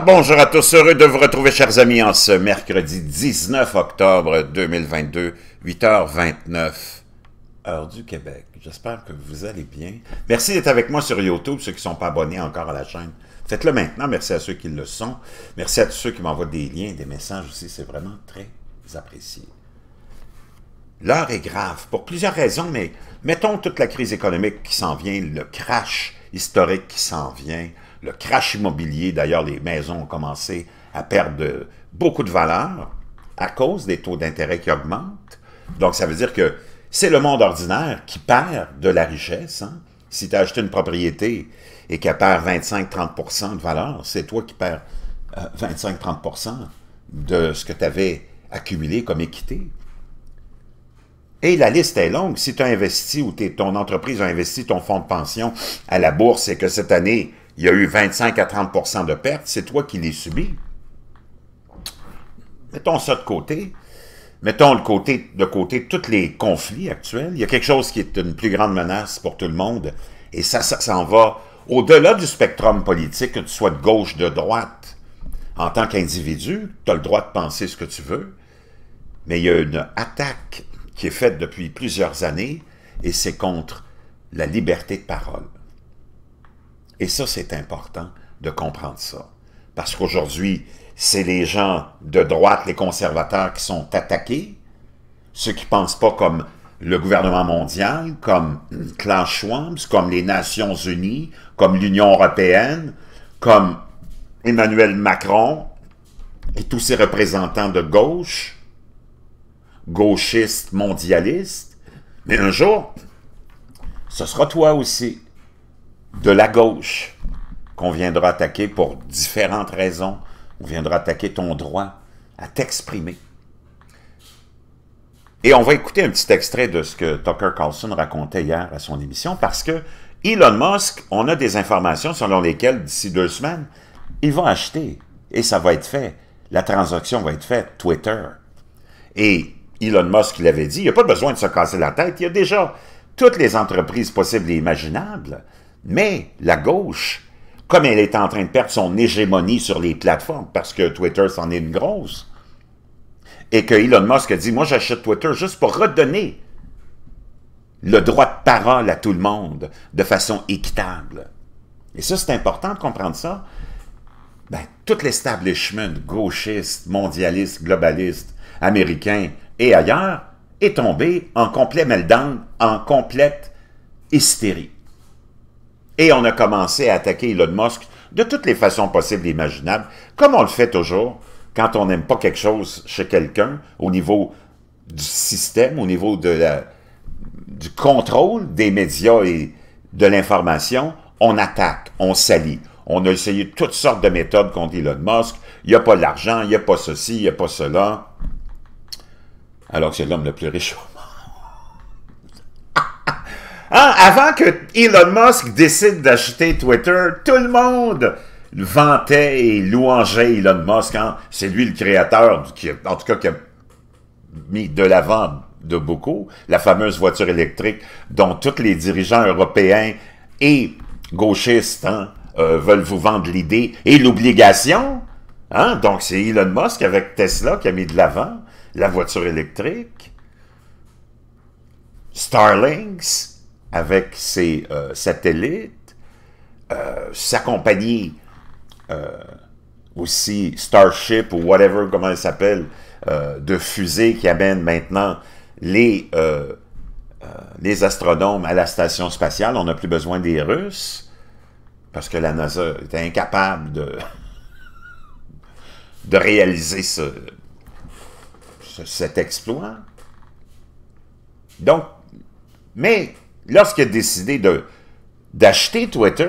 bonjour à tous, heureux de vous retrouver, chers amis, en ce mercredi 19 octobre 2022, 8h29, heure du Québec. J'espère que vous allez bien. Merci d'être avec moi sur YouTube, ceux qui ne sont pas abonnés encore à la chaîne. Faites-le maintenant, merci à ceux qui le sont. Merci à tous ceux qui m'envoient des liens, des messages aussi, c'est vraiment très apprécié. L'heure est grave, pour plusieurs raisons, mais mettons toute la crise économique qui s'en vient, le crash historique qui s'en vient, le crash immobilier. D'ailleurs, les maisons ont commencé à perdre beaucoup de valeur à cause des taux d'intérêt qui augmentent. Donc, ça veut dire que c'est le monde ordinaire qui perd de la richesse. Hein. Si tu as acheté une propriété et qu'elle perd 25-30 de valeur, c'est toi qui perds 25-30 euh, de ce que tu avais accumulé comme équité. Et la liste est longue. Si tu as investi ou ton entreprise a investi ton fonds de pension à la bourse et que cette année, il y a eu 25 à 30 de pertes, c'est toi qui les subis. Mettons ça de côté. Mettons le côté, de côté tous les conflits actuels. Il y a quelque chose qui est une plus grande menace pour tout le monde. Et ça, ça s'en va au-delà du spectrum politique, que tu sois de gauche, de droite. En tant qu'individu, tu as le droit de penser ce que tu veux. Mais il y a une attaque qui est faite depuis plusieurs années et c'est contre la liberté de parole. Et ça, c'est important de comprendre ça. Parce qu'aujourd'hui, c'est les gens de droite, les conservateurs, qui sont attaqués, ceux qui ne pensent pas comme le gouvernement mondial, comme Klaus Schwab, comme les Nations Unies, comme l'Union européenne, comme Emmanuel Macron et tous ses représentants de gauche, gauchistes, mondialistes. Mais un jour, ce sera toi aussi de la gauche qu'on viendra attaquer pour différentes raisons. On viendra attaquer ton droit à t'exprimer. Et on va écouter un petit extrait de ce que Tucker Carlson racontait hier à son émission parce que Elon Musk, on a des informations selon lesquelles d'ici deux semaines, il va acheter et ça va être fait. La transaction va être faite, Twitter. Et Elon Musk l'avait dit, il n'y a pas besoin de se casser la tête, il y a déjà toutes les entreprises possibles et imaginables mais la gauche, comme elle est en train de perdre son hégémonie sur les plateformes, parce que Twitter s'en est une grosse, et que Elon Musk a dit, moi j'achète Twitter juste pour redonner le droit de parole à tout le monde de façon équitable. Et ça, c'est important de comprendre ça. Ben, tout l'establishment gauchiste, mondialiste, globaliste, américain et ailleurs est tombé en complet meltdown, en complète hystérie. Et on a commencé à attaquer Elon Musk de toutes les façons possibles et imaginables, comme on le fait toujours quand on n'aime pas quelque chose chez quelqu'un au niveau du système, au niveau de du contrôle des médias et de l'information, on attaque, on salit. On a essayé toutes sortes de méthodes contre Elon Musk. Il n'y a pas l'argent, il n'y a pas ceci, il n'y a pas cela. Alors que c'est l'homme le plus riche au monde. Ah, avant que Elon Musk décide d'acheter Twitter, tout le monde vantait et louangeait Elon Musk. Hein. C'est lui le créateur, qui, en tout cas qui a mis de l'avant de beaucoup, la fameuse voiture électrique dont tous les dirigeants européens et gauchistes hein, euh, veulent vous vendre l'idée et l'obligation. Hein. Donc c'est Elon Musk avec Tesla qui a mis de l'avant la voiture électrique. Starlinks, avec ses euh, satellites, euh, sa compagnie, euh, aussi Starship ou whatever, comment elle s'appelle, euh, de fusées qui amènent maintenant les, les astronomes à la station spatiale. On n'a plus besoin des Russes, parce que la NASA est incapable de, de réaliser cet exploit. Donc, mais lorsqu'il a décidé d'acheter Twitter,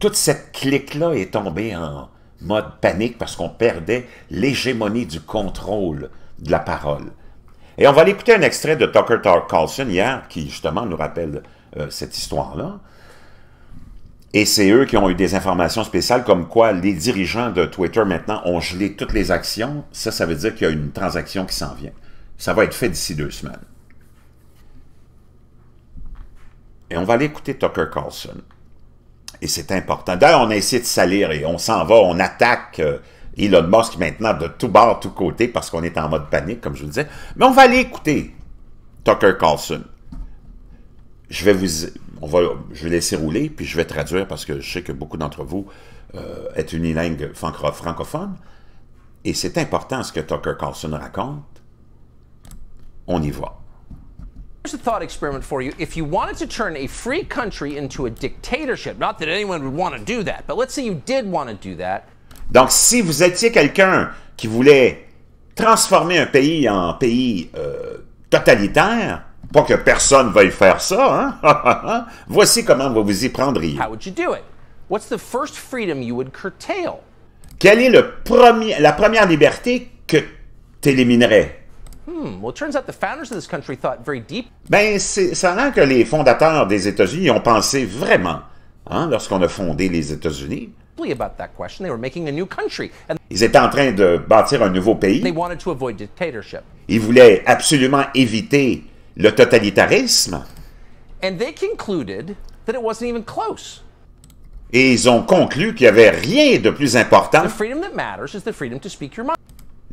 toute cette clique-là est tombée en mode panique parce qu'on perdait l'hégémonie du contrôle de la parole. Et on va aller écouter un extrait de Tucker Carlson hier, qui justement nous rappelle euh, cette histoire-là. Et c'est eux qui ont eu des informations spéciales comme quoi les dirigeants de Twitter maintenant ont gelé toutes les actions. Ça, ça veut dire qu'il y a une transaction qui s'en vient. Ça va être fait d'ici deux semaines. Et on va aller écouter Tucker Carlson. Et c'est important. D'ailleurs, on a essayé de salir et on s'en va, on attaque euh, Elon Musk maintenant de tout bord, tout côté, parce qu'on est en mode panique, comme je vous le disais. Mais on va aller écouter Tucker Carlson. Je vais vous... On va, je laisser rouler, puis je vais traduire, parce que je sais que beaucoup d'entre vous êtes euh, unilingue francophone. Et c'est important ce que Tucker Carlson raconte. On y voit here's a thought experiment for you. If you wanted to turn a free country into a dictatorship, not that anyone would want to do that, but let's say you did want to do that. Donc, si vous étiez quelqu'un qui voulait transformer un pays en pays euh, totalitaire, pas que personne veuille faire ça, hein? voici comment vous vous y prendriez. How would you do it? What's the first freedom you would curtail? Quelle est le premier, la première liberté que tu éliminerais? Ben, ça a que les fondateurs des États-Unis ont pensé vraiment hein, lorsqu'on a fondé les États-Unis. Ils étaient en train de bâtir un nouveau pays. Ils voulaient absolument éviter le totalitarisme. Et ils ont conclu qu'il n'y avait rien de plus important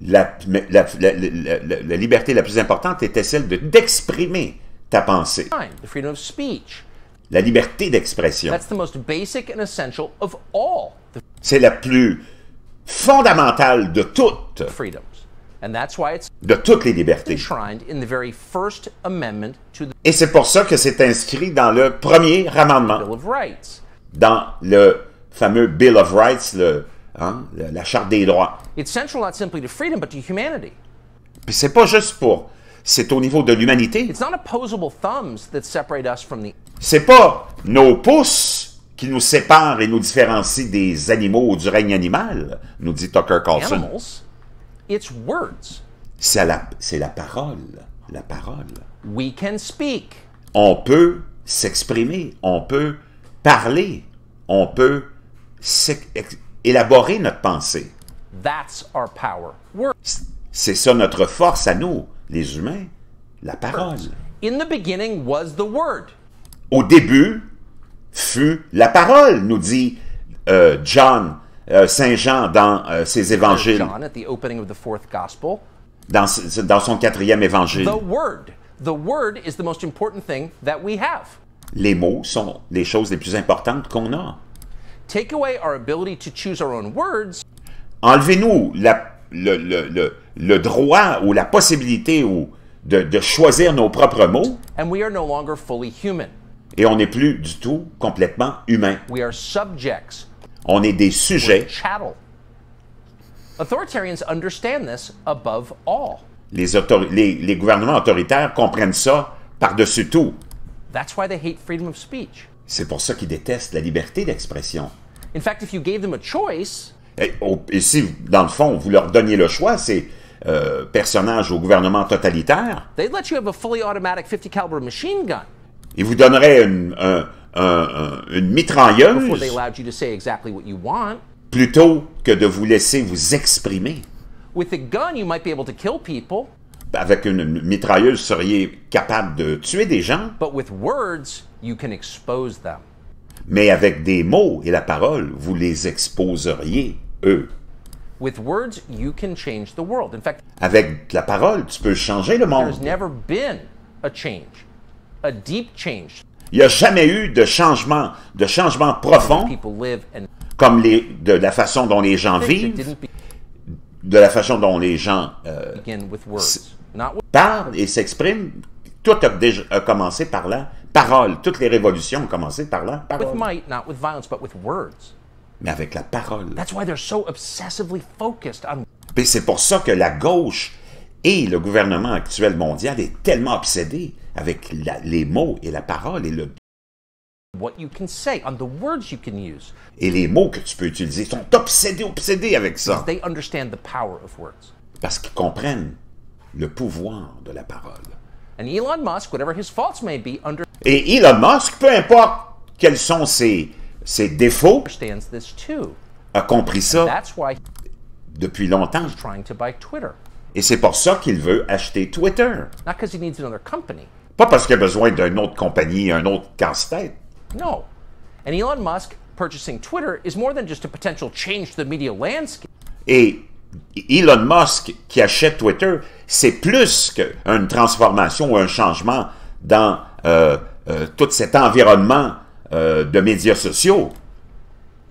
la, liberté la plus importante était celle de d'exprimer ta pensée. La liberté d'expression. C'est la plus fondamentale de toutes. de toutes les libertés. Et c'est pour ça que c'est inscrit dans le premier amendement. Dans le fameux Bill of Rights, le Hein, la Charte des droits. C'est pas juste pour, c'est au niveau de l'humanité. C'est pas nos pouces qui nous séparent et nous différencient des animaux ou du règne animal, nous dit Tucker Carlson. C'est la, la parole, la parole. We can speak. On peut s'exprimer, on peut parler, on peut élaborer notre pensée. C'est ça notre force à nous, les humains, la parole. Au début fut la parole, nous dit euh, euh, Saint Jean dans euh, ses évangiles. dans, son quatrième évangile. Les mots sont les choses les plus importantes qu'on a. Take away our ability to choose our own words. Enlevez-nous le, le, le, le, droit ou la possibilité ou de, de, choisir nos propres mots. And we are no longer fully human. Et on n'est plus du tout complètement humain. We are subjects. On est des sujets. Authoritarians understand this above all. Les, les, les gouvernements autoritaires comprennent ça par-dessus tout. That's why they hate freedom of speech. C'est pour ça qu'ils détestent la liberté d'expression. In fact, if you gave them a choice... Et, si, dans le fond, vous leur donniez le choix, ces euh, personnages au gouvernement totalitaire... They'd let you have a fully automatic 50 caliber machine gun. Ils vous donneraient une, un, un, une mitrailleuse... Plutôt que de vous laisser vous exprimer. With a gun, you might be able to kill people. Avec une mitrailleuse, vous seriez capable de tuer des gens. But with words, can expose Mais avec des mots et la parole, vous les exposeriez, eux. With words, you can change the world. avec la parole, tu peux changer le monde. never been a change, a deep change. Il n'y a jamais eu de changement, de changement profond, comme les, de la façon dont les gens vivent, de la façon dont les gens euh, parlent et s'expriment. Tout a commencé par là. Parole. Toutes les révolutions ont commencé par la parole. Mais avec la parole. That's why they're so obsessively focused on... c'est pour ça que la gauche et le gouvernement actuel mondial est tellement obsédé avec les mots et la parole et le What you can say, on the words you can use. Et les mots que tu peux utiliser sont obsédés, obsédés avec ça. Parce qu'ils comprennent le pouvoir de la parole. And Elon Musk, whatever his faults may be, under et Elon Musk, peu importe quels sont ses, ses défauts, a compris ça depuis longtemps. Et c'est pour ça qu'il veut acheter Twitter. Pas parce qu'il a besoin d'une autre compagnie, un autre casse-tête. Elon Musk purchasing Twitter is more than just a potential change the media landscape. Et Elon Musk qui achète Twitter, c'est plus qu'une transformation ou un changement dans euh, euh, tout cet environnement euh, de médias sociaux.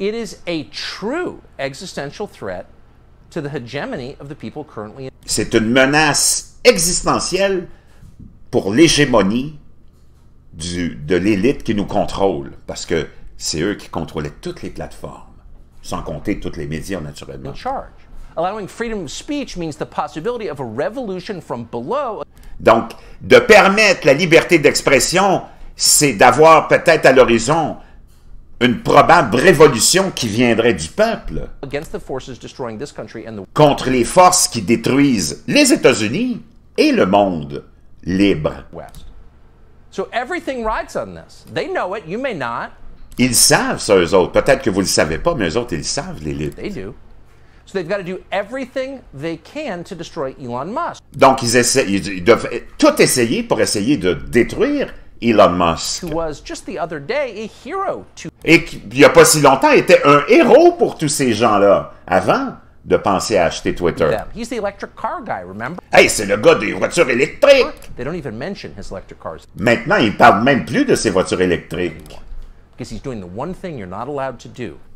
It is a true existential threat to the hegemony of the people currently. C'est une menace existentielle pour l'hégémonie de l'élite qui nous contrôle, parce que c'est eux qui contrôlaient toutes les plateformes, sans compter toutes les médias naturellement. Donc, de permettre la liberté d'expression c'est d'avoir peut-être à l'horizon une probable révolution qui viendrait du peuple contre les forces qui détruisent les États-Unis et le monde libre. Ils savent ça, eux autres. Peut-être que vous ne le savez pas, mais eux autres, ils savent, les libres. Donc, ils, ils doivent tout essayer pour essayer de détruire Elon Musk. Et qui, il n'y a pas si longtemps, était un héros pour tous ces gens-là, avant de penser à acheter Twitter. Hey, c'est le gars des voitures électriques! Maintenant, il ne parle même plus de ses voitures électriques.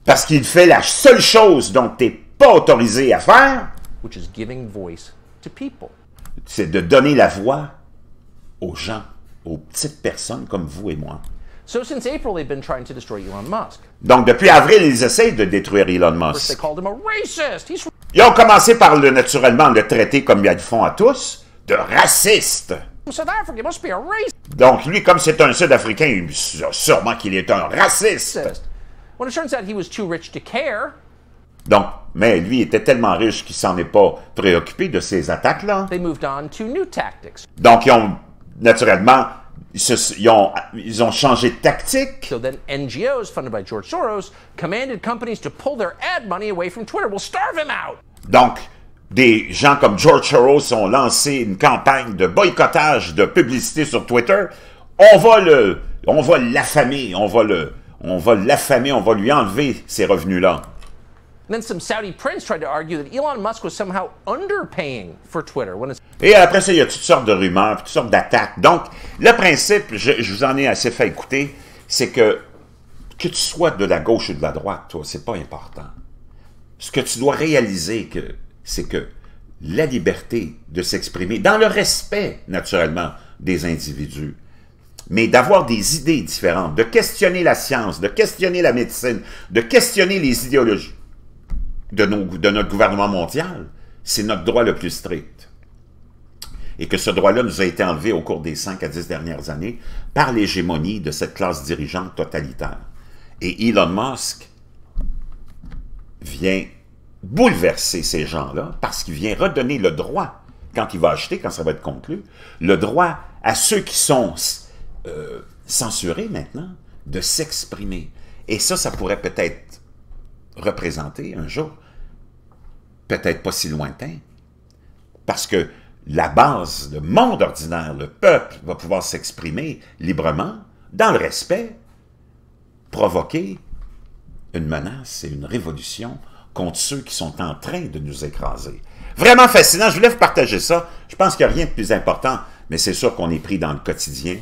Parce qu'il fait la seule chose dont tu n'es pas autorisé à faire, c'est de donner la voix aux gens aux petites personnes comme vous et moi. Donc depuis avril, ils essayent de détruire Elon Musk. Ils ont commencé par le naturellement le traiter comme ils font à tous de raciste. Donc lui, comme c'est un Sud-Africain, sûrement qu'il est un raciste. Donc, mais lui était tellement riche qu'il s'en est pas préoccupé de ces attaques-là. Donc ils ont naturellement, ils, ils, ont, changé de tactique. Donc, des gens comme George Soros ont lancé une campagne de boycottage de publicité sur Twitter. On va le, on va l'affamer, on va le, on va l'affamer, on va lui enlever ces revenus-là. Et après ça, il y a toutes sortes de rumeurs, toutes sortes d'attaques. Donc, le principe, je, vous en ai assez fait écouter, c'est que que tu sois de la gauche ou de la droite, toi, c'est pas important. Ce que tu dois réaliser, c'est que la liberté de s'exprimer, dans le respect, naturellement, des individus, mais d'avoir des idées différentes, de questionner la science, de questionner la médecine, de questionner les idéologies, de, notre gouvernement mondial, c'est notre droit le plus strict. Et que ce droit-là nous a été enlevé au cours des 5 à 10 dernières années par l'hégémonie de cette classe dirigeante totalitaire. Et Elon Musk vient bouleverser ces gens-là parce qu'il vient redonner le droit, quand il va acheter, quand ça va être conclu, le droit à ceux qui sont euh, censurés maintenant de s'exprimer. Et ça, ça pourrait peut-être représenter un jour, peut-être pas si lointain, parce que la base, le monde ordinaire, le peuple va pouvoir s'exprimer librement, dans le respect, provoquer une menace et une révolution contre ceux qui sont en train de nous écraser. Vraiment fascinant, je voulais vous partager ça. Je pense qu'il n'y a rien de plus important, mais c'est sûr qu'on est pris dans le quotidien,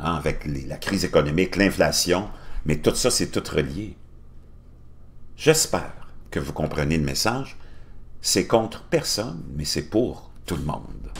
hein, avec la crise économique, l'inflation, mais tout ça, c'est tout relié. J'espère que vous comprenez le message. C'est contre personne, mais c'est pour tout le monde.